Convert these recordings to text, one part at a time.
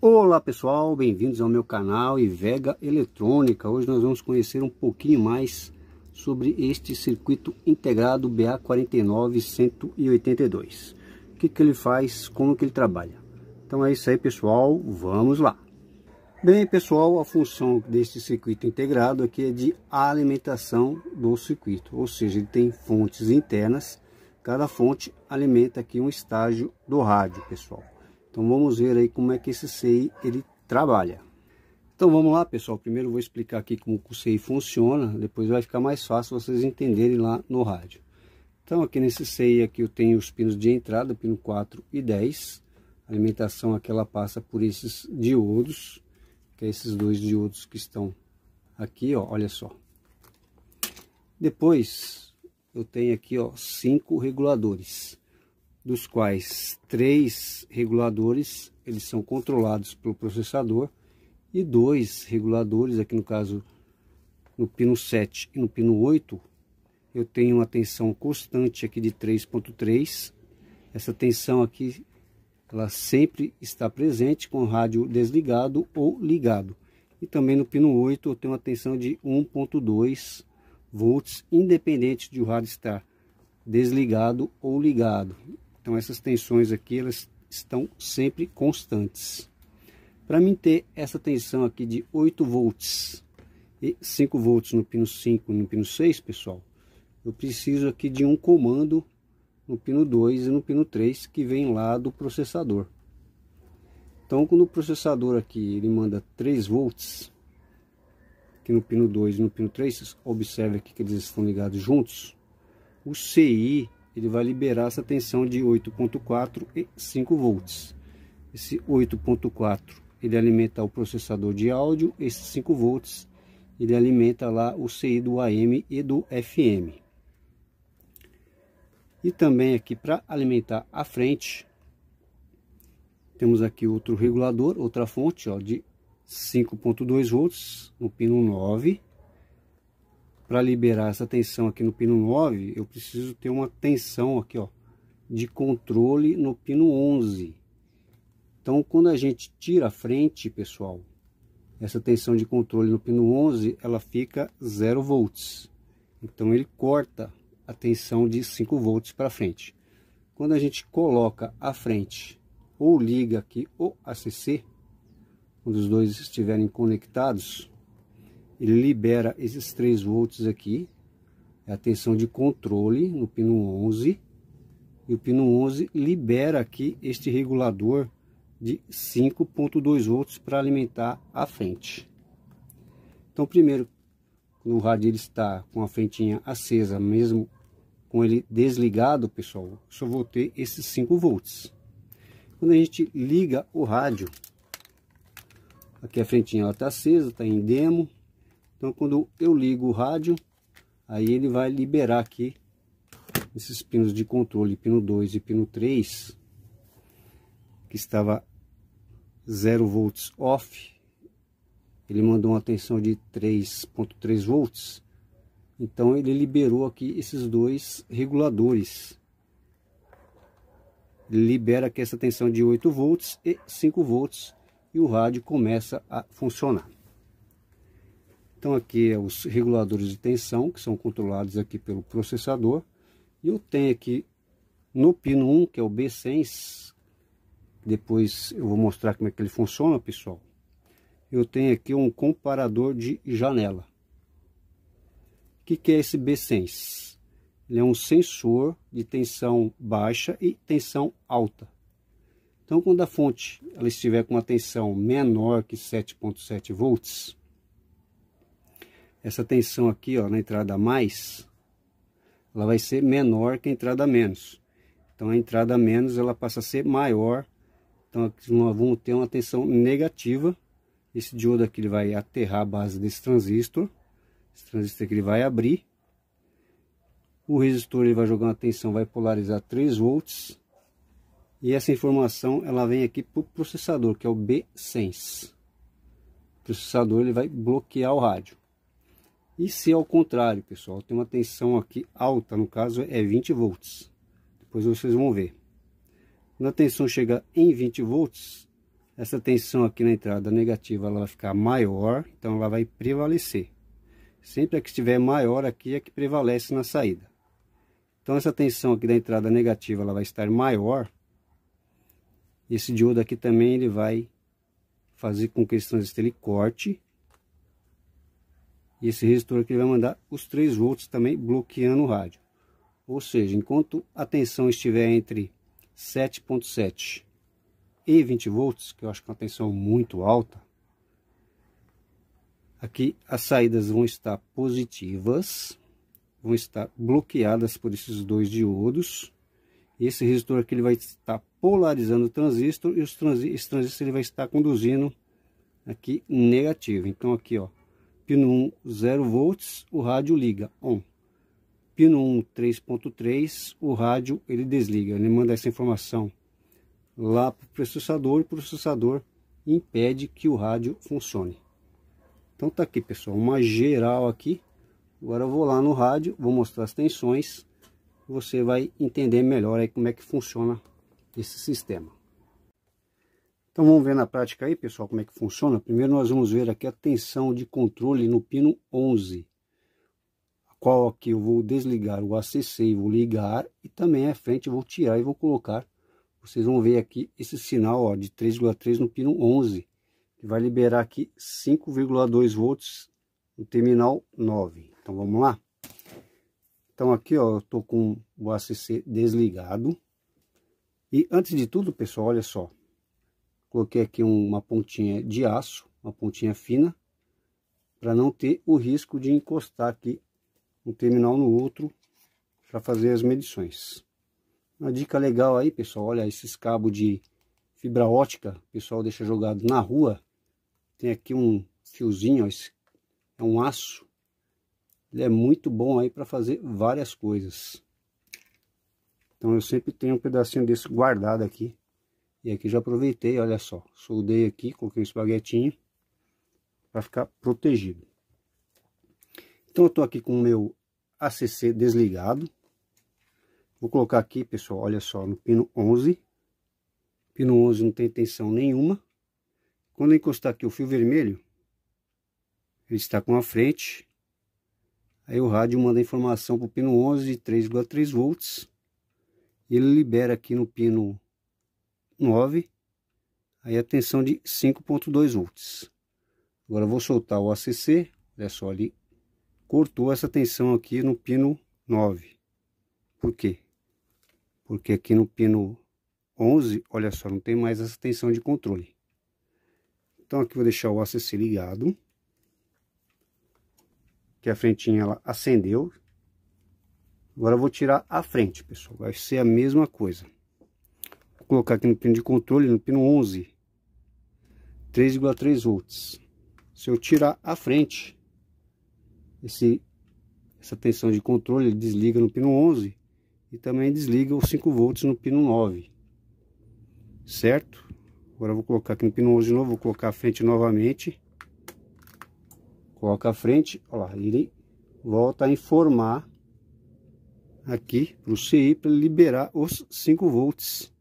Olá pessoal, bem-vindos ao meu canal e Vega Eletrônica. Hoje nós vamos conhecer um pouquinho mais sobre este circuito integrado BA49182. O que, que ele faz, como que ele trabalha. Então é isso aí pessoal, vamos lá. Bem pessoal, a função deste circuito integrado aqui é de alimentação do circuito, ou seja, ele tem fontes internas, cada fonte alimenta aqui um estágio do rádio pessoal. Então vamos ver aí como é que esse CI ele trabalha. Então vamos lá pessoal, primeiro vou explicar aqui como o CI funciona, depois vai ficar mais fácil vocês entenderem lá no rádio. Então aqui nesse CI aqui eu tenho os pinos de entrada, pino 4 e 10. A alimentação aqui ela passa por esses diodos, que é esses dois diodos que estão aqui, ó, olha só. Depois eu tenho aqui ó, cinco reguladores dos quais três reguladores eles são controlados pelo processador e dois reguladores, aqui no caso no pino 7 e no pino 8, eu tenho uma tensão constante aqui de 3.3. Essa tensão aqui ela sempre está presente com o rádio desligado ou ligado. E também no pino 8 eu tenho uma tensão de 1.2 volts, independente de o rádio estar desligado ou ligado. Então essas tensões aqui, elas estão sempre constantes. Para mim ter essa tensão aqui de 8 volts e 5 volts no pino 5 e no pino 6, pessoal, eu preciso aqui de um comando no pino 2 e no pino 3 que vem lá do processador. Então quando o processador aqui ele manda 3 volts, aqui no pino 2 e no pino 3, observe aqui que eles estão ligados juntos, o CI ele vai liberar essa tensão de 8.4 e 5 volts. Esse 8.4 ele alimenta o processador de áudio, esses 5 volts ele alimenta lá o CI do AM e do FM. E também aqui para alimentar a frente, temos aqui outro regulador, outra fonte ó, de 5.2 volts no pino 9 para liberar essa tensão aqui no pino 9, eu preciso ter uma tensão aqui, ó, de controle no pino 11. Então, quando a gente tira a frente, pessoal, essa tensão de controle no pino 11, ela fica 0 volts. Então, ele corta a tensão de 5 volts para frente. Quando a gente coloca a frente ou liga aqui o ACC, quando os dois estiverem conectados, ele libera esses 3 volts aqui, é a tensão de controle no pino 11, e o pino 11 libera aqui este regulador de 5.2 volts para alimentar a frente. Então primeiro, quando o rádio ele está com a frentinha acesa, mesmo com ele desligado, pessoal, só vou ter esses 5 volts. Quando a gente liga o rádio, aqui a frentinha está acesa, está em demo, então quando eu ligo o rádio, aí ele vai liberar aqui esses pinos de controle, pino 2 e pino 3, que estava 0 volts off, ele mandou uma tensão de 3.3 volts, então ele liberou aqui esses dois reguladores. Ele libera aqui essa tensão de 8 volts e 5 volts e o rádio começa a funcionar. Então aqui é os reguladores de tensão, que são controlados aqui pelo processador. E eu tenho aqui no pino 1, que é o B100, depois eu vou mostrar como é que ele funciona, pessoal. Eu tenho aqui um comparador de janela. O que, que é esse B100? Ele é um sensor de tensão baixa e tensão alta. Então quando a fonte ela estiver com uma tensão menor que 7.7 volts, essa tensão aqui, ó, na entrada mais, ela vai ser menor que a entrada menos. Então, a entrada menos, ela passa a ser maior. Então, nós vamos ter uma tensão negativa. Esse diodo aqui, ele vai aterrar a base desse transistor. Esse transistor aqui, ele vai abrir. O resistor, ele vai jogar uma tensão, vai polarizar 3 volts. E essa informação, ela vem aqui para o processador, que é o B-Sense. O processador, ele vai bloquear o rádio. E se ao contrário, pessoal, tem uma tensão aqui alta, no caso é 20 volts. Depois vocês vão ver. Quando a tensão chegar em 20 volts, essa tensão aqui na entrada negativa ela vai ficar maior, então ela vai prevalecer. Sempre a que estiver maior aqui é que prevalece na saída. Então essa tensão aqui da entrada negativa ela vai estar maior. Esse diodo aqui também ele vai fazer com que esse transistor ele corte e esse resistor aqui vai mandar os 3 volts também bloqueando o rádio. Ou seja, enquanto a tensão estiver entre 7.7 e 20 volts, que eu acho que é uma tensão muito alta, aqui as saídas vão estar positivas, vão estar bloqueadas por esses dois diodos. E esse resistor aqui ele vai estar polarizando o transistor e os transi esse transistor ele vai estar conduzindo aqui negativo. Então aqui ó, Pino 1, 0 volts, o rádio liga, on. Pino 1, 3.3, o rádio ele desliga, ele manda essa informação lá para o processador, o processador impede que o rádio funcione. Então tá aqui pessoal, uma geral aqui. Agora eu vou lá no rádio, vou mostrar as tensões. Você vai entender melhor aí como é que funciona esse sistema. Então vamos ver na prática aí, pessoal, como é que funciona. Primeiro nós vamos ver aqui a tensão de controle no pino 11, a qual aqui eu vou desligar o ACC e vou ligar, e também à frente eu vou tirar e vou colocar. Vocês vão ver aqui esse sinal ó, de 3,3 no pino 11, que vai liberar aqui 5,2 volts no terminal 9. Então vamos lá. Então aqui ó, eu estou com o ACC desligado. E antes de tudo, pessoal, olha só, Coloquei aqui uma pontinha de aço, uma pontinha fina, para não ter o risco de encostar aqui um terminal no outro para fazer as medições. Uma dica legal aí, pessoal, olha esses cabos de fibra ótica, o pessoal deixa jogado na rua. Tem aqui um fiozinho, ó, esse é um aço. Ele é muito bom aí para fazer várias coisas. Então eu sempre tenho um pedacinho desse guardado aqui e aqui já aproveitei, olha só, soldei aqui, coloquei o espaguetinho para ficar protegido. Então eu estou aqui com o meu ACC desligado. Vou colocar aqui, pessoal, olha só, no pino 11. Pino 11 não tem tensão nenhuma. Quando encostar aqui o fio vermelho, ele está com a frente. Aí o rádio manda informação para o pino 11 de 3,3 volts. E ele libera aqui no pino 9, aí a tensão de 5.2 volts. Agora vou soltar o ACC, olha só ali, cortou essa tensão aqui no pino 9. Por quê? Porque aqui no pino 11, olha só, não tem mais essa tensão de controle. Então aqui vou deixar o ACC ligado. Que a frentinha ela acendeu. Agora eu vou tirar a frente, pessoal. Vai ser a mesma coisa colocar aqui no pino de controle, no pino 11, 3,3 volts. Se eu tirar a frente, esse, essa tensão de controle desliga no pino 11 e também desliga os 5 volts no pino 9, certo? Agora vou colocar aqui no pino 11 de novo, vou colocar a frente novamente. Coloca a frente, olha lá, ele volta a informar aqui para o CI para liberar os 5 volts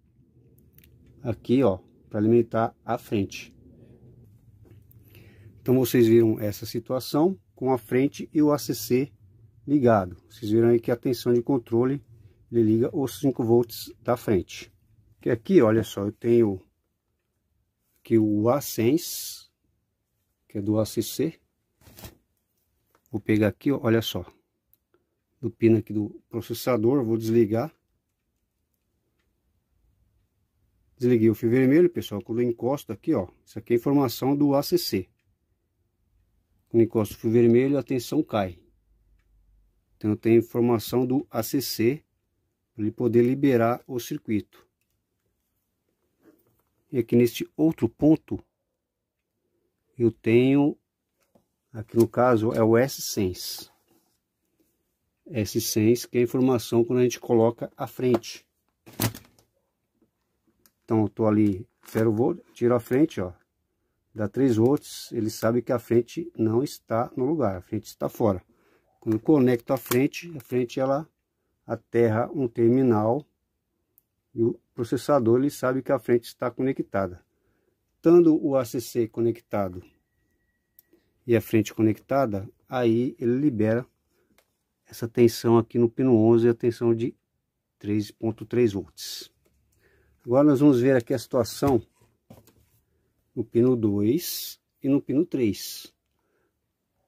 aqui, ó, para alimentar a frente. Então vocês viram essa situação com a frente e o ACC ligado. Vocês viram aí que a tensão de controle ele liga os 5 volts da frente. Que aqui, olha só, eu tenho aqui o A100, que é do ACC. Vou pegar aqui, olha só, do pino aqui do processador, vou desligar. Desliguei o fio vermelho, pessoal, quando eu encosto aqui, ó, isso aqui é informação do ACC. Quando encosto o fio vermelho, a tensão cai. Então eu tenho informação do ACC para ele poder liberar o circuito. E aqui neste outro ponto, eu tenho, aqui no caso é o S-Sense. S-Sense que é a informação quando a gente coloca à frente. Então eu tô ali 0 volt, tiro a frente, ó. Dá 3 volts, ele sabe que a frente não está no lugar, a frente está fora. Quando conecto a frente, a frente ela aterra um terminal e o processador ele sabe que a frente está conectada. Estando o ACC conectado e a frente conectada, aí ele libera essa tensão aqui no pino 11, a tensão de 3.3 volts. Agora nós vamos ver aqui a situação no pino 2 e no pino 3.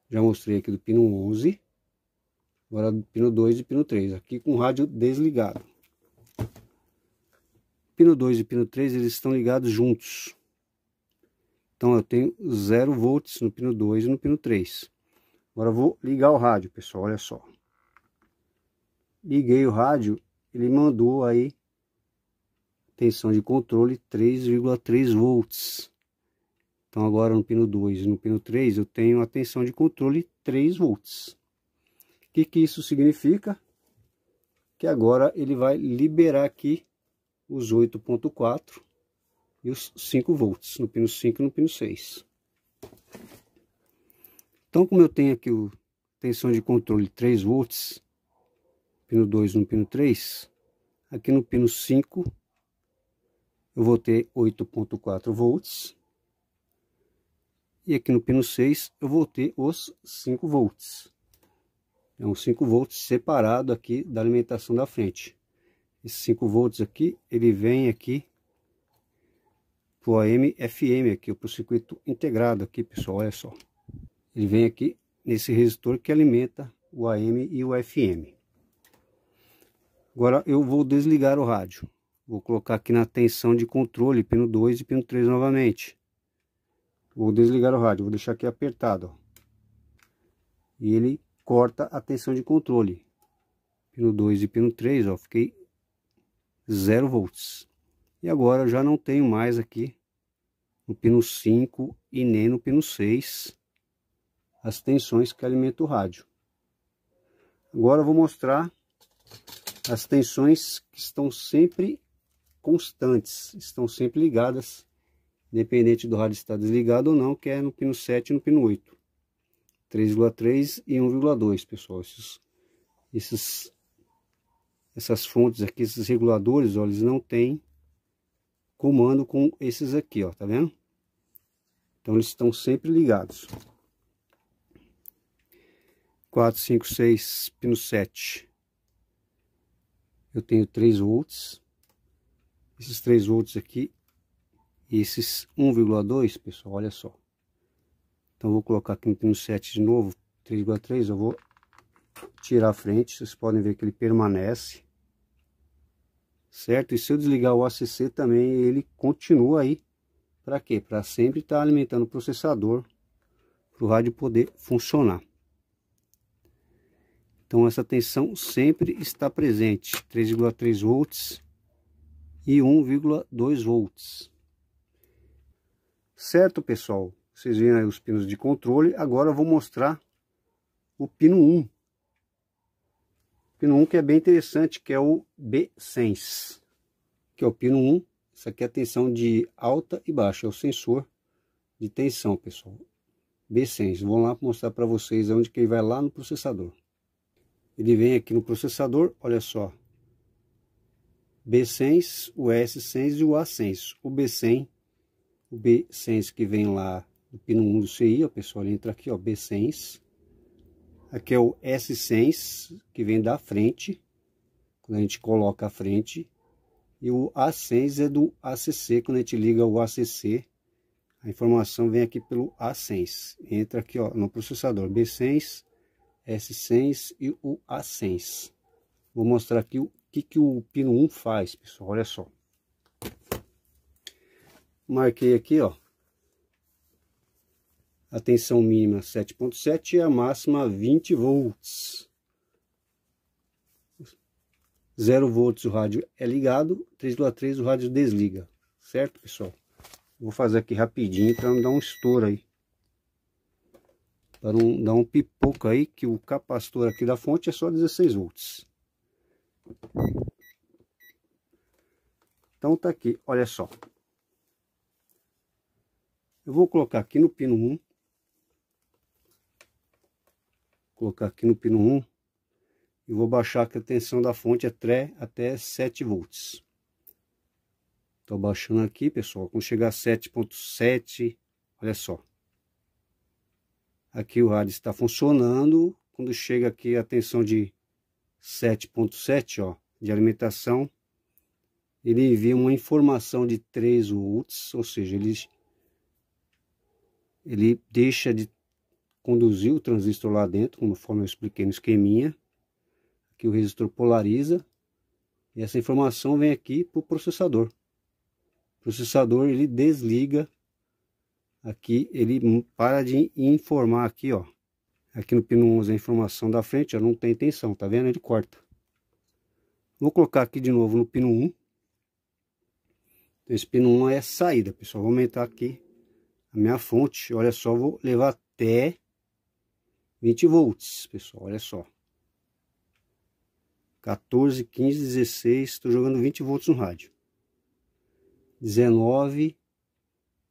Já mostrei aqui do pino 11, agora do pino 2 e pino 3, aqui com o rádio desligado. Pino 2 e pino 3, eles estão ligados juntos. Então eu tenho 0 volts no pino 2 e no pino 3. Agora vou ligar o rádio, pessoal, olha só. Liguei o rádio, ele mandou aí tensão de controle 3,3 volts. Então agora no pino 2 e no pino 3 eu tenho a tensão de controle 3 volts. O que, que isso significa? Que agora ele vai liberar aqui os 8.4 e os 5 volts no pino 5 e no pino 6. Então como eu tenho aqui a tensão de controle 3 volts, pino 2 e no pino 3, aqui no pino 5 eu vou ter 8.4 volts. E aqui no pino 6 eu vou ter os 5 volts. É um 5 volts separado aqui da alimentação da frente. Esse 5 volts aqui, ele vem aqui pro AM FM aqui, pro circuito integrado aqui, pessoal, olha só. Ele vem aqui nesse resistor que alimenta o AM e o FM. Agora eu vou desligar o rádio. Vou colocar aqui na tensão de controle, pino 2 e pino 3 novamente. Vou desligar o rádio, vou deixar aqui apertado. Ó. E ele corta a tensão de controle. Pino 2 e pino 3, ó, fiquei 0 volts. E agora eu já não tenho mais aqui no pino 5 e nem no pino 6 as tensões que alimentam o rádio. Agora eu vou mostrar as tensões que estão sempre constantes, estão sempre ligadas, independente do rádio estar desligado ou não, que é no pino 7 e no pino 8. 3,3 e 1,2, pessoal. Esses, esses, essas fontes aqui, esses reguladores, ó, eles não têm comando com esses aqui, ó, tá vendo? Então eles estão sempre ligados. 4, 5, 6, pino 7. Eu tenho 3 volts esses 3 volts aqui e esses 1,2, pessoal, olha só. Então vou colocar aqui no 7 de novo, 3,3, eu vou tirar a frente, vocês podem ver que ele permanece. Certo? E se eu desligar o ACC também, ele continua aí. Para quê? Para sempre estar tá alimentando o processador, para o rádio poder funcionar. Então essa tensão sempre está presente, 3,3 volts e 1,2 volts. Certo, pessoal? Vocês viram aí os pinos de controle. Agora eu vou mostrar o pino 1. O pino 1 que é bem interessante, que é o B-Sense. Que é o pino 1. Isso aqui é a tensão de alta e baixa. É o sensor de tensão, pessoal. B-Sense. Vou lá mostrar para vocês onde que ele vai lá no processador. Ele vem aqui no processador. Olha só. B100, o S100 e o A100. O B100, o B100 que vem lá do pino 1 do CI, ó, pessoal, ele entra aqui, ó, B100. Aqui é o S100, que vem da frente, quando a gente coloca a frente. E o A100 é do ACC, quando a gente liga o ACC, a informação vem aqui pelo A100. Entra aqui, ó, no processador, B100, S100 e o A100. Vou mostrar aqui o que, que o pino 1 faz, pessoal? Olha só. Marquei aqui, ó. A tensão mínima 7.7 e a máxima 20 volts. 0 volts o rádio é ligado, 3,3 o rádio desliga. Certo, pessoal? Vou fazer aqui rapidinho para não dar um estouro aí. Para não dar um pipoco aí, que o capacitor aqui da fonte é só 16 volts. Então tá aqui, olha só. Eu vou colocar aqui no pino 1. Colocar aqui no pino 1. E vou baixar que a tensão da fonte é até, até 7 volts. Estou baixando aqui, pessoal. Quando chegar a 7.7, olha só. Aqui o rádio está funcionando. Quando chega aqui a tensão de 7.7, ó, de alimentação, ele envia uma informação de 3 volts ou seja, ele, ele deixa de conduzir o transistor lá dentro, conforme eu expliquei no esqueminha, que o resistor polariza, e essa informação vem aqui para o processador. O processador ele desliga aqui, ele para de informar aqui, ó, Aqui no pino 11 a informação da frente, ó, não tem tensão, tá vendo? Ele corta. Vou colocar aqui de novo no pino 1. Esse pino 1 é a saída, pessoal. Vou aumentar aqui a minha fonte. Olha só, vou levar até 20 volts, pessoal. Olha só. 14, 15, 16. Estou jogando 20 volts no rádio. 19,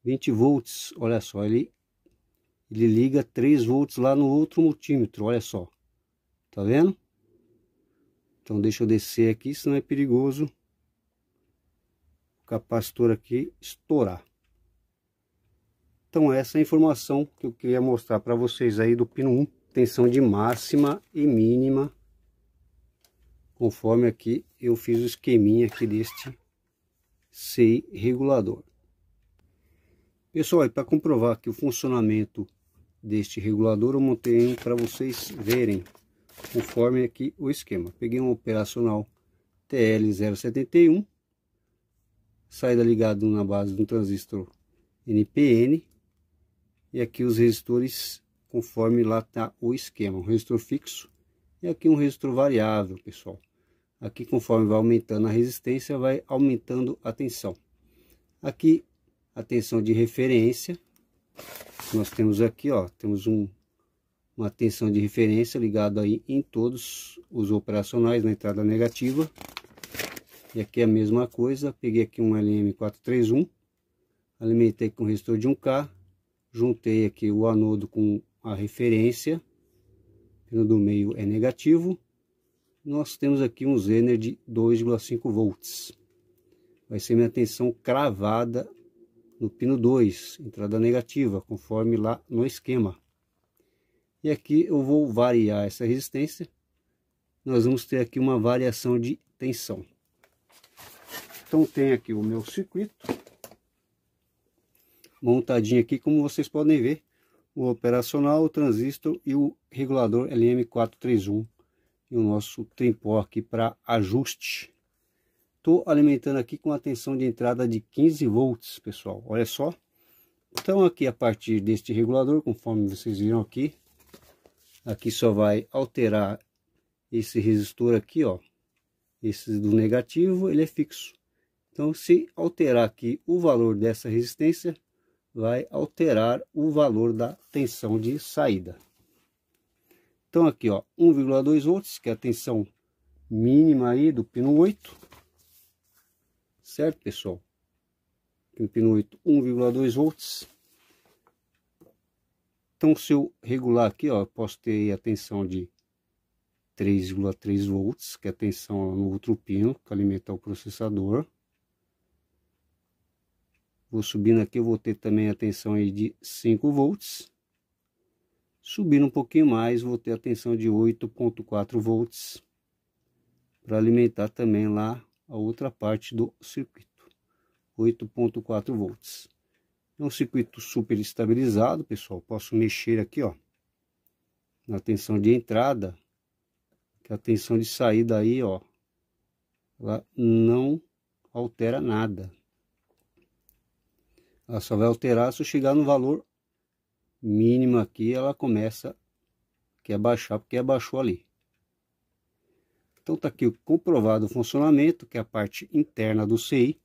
20 volts. Olha só, ele ele liga 3 volts lá no outro multímetro, olha só. Tá vendo? Então deixa eu descer aqui, senão é perigoso o capacitor aqui estourar. Então essa é a informação que eu queria mostrar para vocês aí do pino 1. Tensão de máxima e mínima, conforme aqui eu fiz o esqueminha aqui deste CI regulador. Pessoal, para comprovar que o funcionamento deste regulador eu montei para vocês verem conforme aqui o esquema. Peguei um operacional TL071, saída ligado na base do transistor NPN e aqui os resistores conforme lá está o esquema, um resistor fixo e aqui um resistor variável, pessoal. Aqui conforme vai aumentando a resistência, vai aumentando a tensão. Aqui a tensão de referência nós temos aqui, ó, temos um, uma tensão de referência ligada aí em todos os operacionais na entrada negativa. E aqui é a mesma coisa, peguei aqui um LM431, alimentei com o resistor de um K, juntei aqui o anodo com a referência, pino do meio é negativo. Nós temos aqui um zener de 2,5 volts. Vai ser minha tensão cravada no pino 2, entrada negativa, conforme lá no esquema. E aqui eu vou variar essa resistência. Nós vamos ter aqui uma variação de tensão. Então tem aqui o meu circuito. Montadinho aqui, como vocês podem ver. O operacional, o transistor e o regulador LM431. E o nosso tempor aqui para ajuste estou alimentando aqui com a tensão de entrada de 15 volts, pessoal. Olha só. Então aqui a partir deste regulador, conforme vocês viram aqui, aqui só vai alterar esse resistor aqui, ó. Esse do negativo, ele é fixo. Então se alterar aqui o valor dessa resistência, vai alterar o valor da tensão de saída. Então aqui, ó, 1,2 volts, que é a tensão mínima aí do pino 8 certo pessoal tem o pino 8 1,2 volts então se eu regular aqui ó posso ter a tensão de 3,3 volts que é a tensão no outro pino que alimenta o processador vou subindo aqui eu vou ter também a tensão aí de 5 volts subindo um pouquinho mais vou ter a tensão de 8.4 volts para alimentar também lá a outra parte do circuito, 8.4 volts. É um circuito super estabilizado, pessoal. Posso mexer aqui, ó, na tensão de entrada, que a tensão de saída aí, ó, ela não altera nada. Ela só vai alterar se eu chegar no valor mínimo aqui, ela começa que abaixar, é porque abaixou ali. Então está aqui o comprovado o funcionamento, que é a parte interna do CI.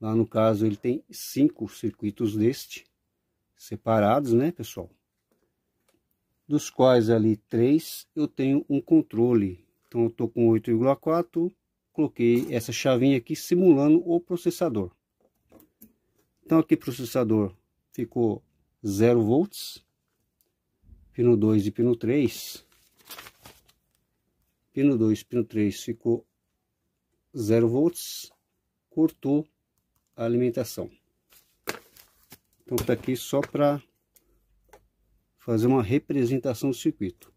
Lá no caso ele tem cinco circuitos deste, separados, né pessoal? Dos quais ali três eu tenho um controle. Então eu estou com 8,4, coloquei essa chavinha aqui simulando o processador. Então aqui processador ficou 0 volts, pino 2 e pino 3, pino 2, pino 3 ficou 0 volts, cortou a alimentação. Então tá aqui só para fazer uma representação do circuito.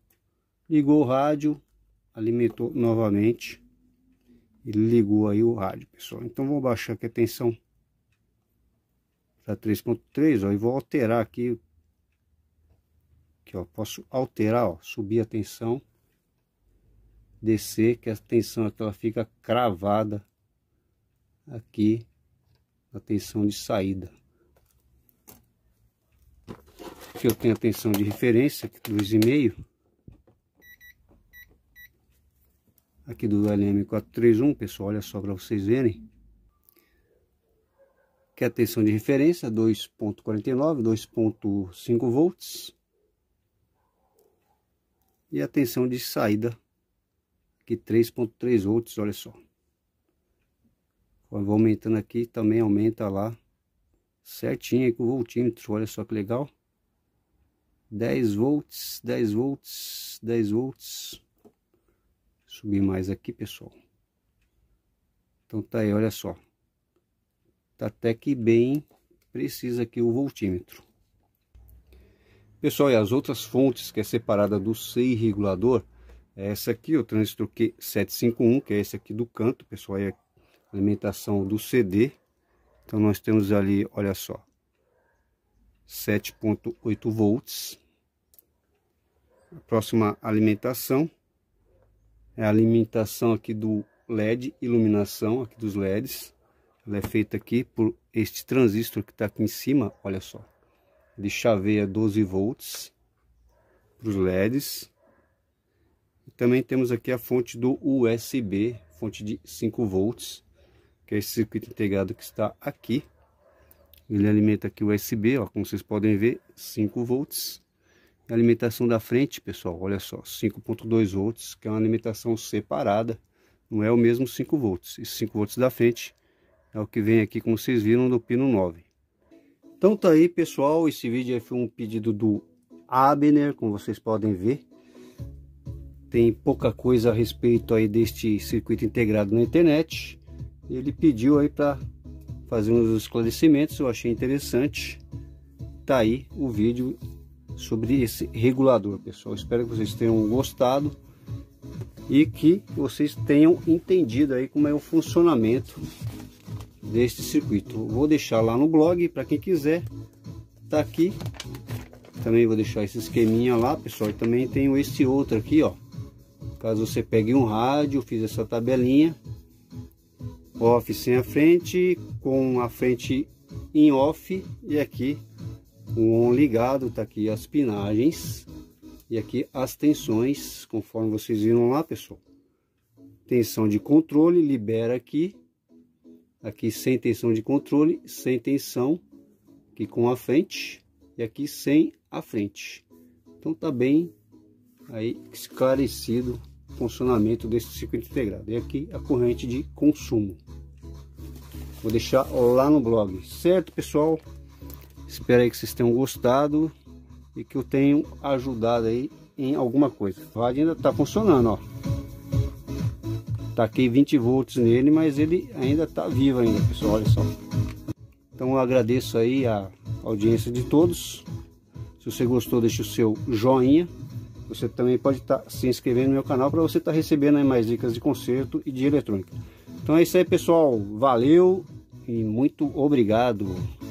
Ligou o rádio, alimentou novamente e ligou aí o rádio, pessoal. Então vou baixar aqui a tensão para 3.3, e vou alterar aqui, aqui ó, posso alterar, ó, subir a tensão descer, que a tensão aqui é ela fica cravada aqui na tensão de saída. Aqui eu tenho a tensão de referência, dois e meio aqui do LM431, pessoal, olha só para vocês verem. Que a tensão de referência, 2.49, 2.5 volts. E a tensão de saída que 3.3 volts, olha só. Vou aumentando aqui, também aumenta lá certinho com o voltímetro, olha só que legal. 10 volts, 10 volts, 10 volts. Subir mais aqui, pessoal. Então tá aí, olha só. Tá até que bem precisa aqui o voltímetro. Pessoal, e as outras fontes que é separada do SEI regulador, é essa aqui, o transistor Q751, que é esse aqui do canto, pessoal, é alimentação do CD. Então nós temos ali, olha só, 7.8 volts. A próxima alimentação é a alimentação aqui do LED, iluminação aqui dos LEDs. Ela é feita aqui por este transistor que está aqui em cima, olha só. Ele chaveia 12 volts para os LEDs. Também temos aqui a fonte do USB, fonte de 5 volts, que é esse circuito integrado que está aqui. Ele alimenta aqui o USB, ó, como vocês podem ver, 5 volts. A alimentação da frente, pessoal, olha só, 5.2 volts, que é uma alimentação separada, não é o mesmo 5 volts. Esse 5 volts da frente é o que vem aqui, como vocês viram, do pino 9. Então tá aí, pessoal, esse vídeo foi é um pedido do Abner, como vocês podem ver tem pouca coisa a respeito aí deste circuito integrado na internet. Ele pediu aí para fazer uns esclarecimentos, eu achei interessante. Tá aí o vídeo sobre esse regulador, pessoal. Espero que vocês tenham gostado e que vocês tenham entendido aí como é o funcionamento deste circuito. Vou deixar lá no blog para quem quiser. Tá aqui. Também vou deixar esse esqueminha lá, pessoal. E também tenho esse outro aqui, ó. Caso você pegue um rádio, fiz essa tabelinha. Off sem a frente, com a frente em off. E aqui o on ligado, tá aqui as pinagens. E aqui as tensões, conforme vocês viram lá, pessoal. Tensão de controle, libera aqui. Aqui sem tensão de controle, sem tensão. Aqui com a frente. E aqui sem a frente. Então tá bem aí esclarecido funcionamento desse circuito integrado. E aqui a corrente de consumo. Vou deixar lá no blog. Certo, pessoal? Espero aí que vocês tenham gostado e que eu tenho ajudado aí em alguma coisa. O rádio ainda está funcionando, ó. Taquei tá 20 volts nele, mas ele ainda está vivo ainda, pessoal. Olha só. Então eu agradeço aí a audiência de todos. Se você gostou, deixa o seu joinha. Você também pode estar tá se inscrevendo no meu canal para você estar tá recebendo mais dicas de conserto e de eletrônica. Então é isso aí, pessoal. Valeu e muito obrigado.